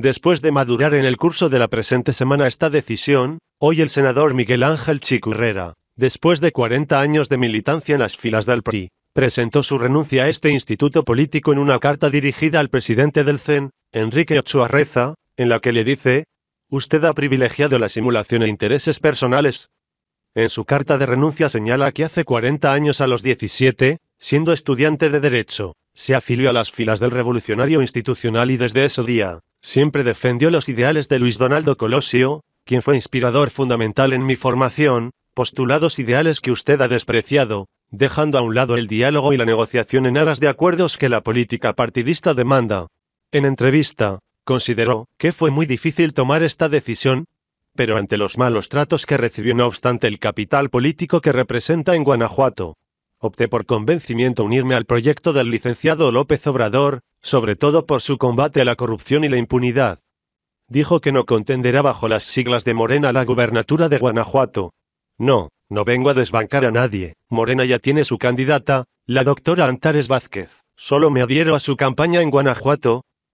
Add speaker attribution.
Speaker 1: Después de madurar en el curso de la presente semana esta decisión, hoy el senador Miguel Ángel Chicurrera, después de 40 años de militancia en las filas del PRI, presentó su renuncia a este instituto político en una carta dirigida al presidente del CEN, Enrique Ochoa Reza, en la que le dice, Usted ha privilegiado la simulación e intereses personales. En su carta de renuncia señala que hace 40 años a los 17, siendo estudiante de Derecho, se afilió a las filas del Revolucionario Institucional y desde ese día, Siempre defendió los ideales de Luis Donaldo Colosio, quien fue inspirador fundamental en mi formación, postulados ideales que usted ha despreciado, dejando a un lado el diálogo y la negociación en aras de acuerdos que la política partidista demanda. En entrevista, consideró que fue muy difícil tomar esta decisión, pero ante los malos tratos que recibió no obstante el capital político que representa en Guanajuato, opté por convencimiento unirme al proyecto del licenciado López Obrador, sobre todo por su combate a la corrupción y la impunidad. Dijo que no contenderá bajo las siglas de Morena la gubernatura de Guanajuato. No, no vengo a desbancar a nadie, Morena ya tiene su candidata, la doctora Antares Vázquez. Solo me adhiero a su campaña en Guanajuato,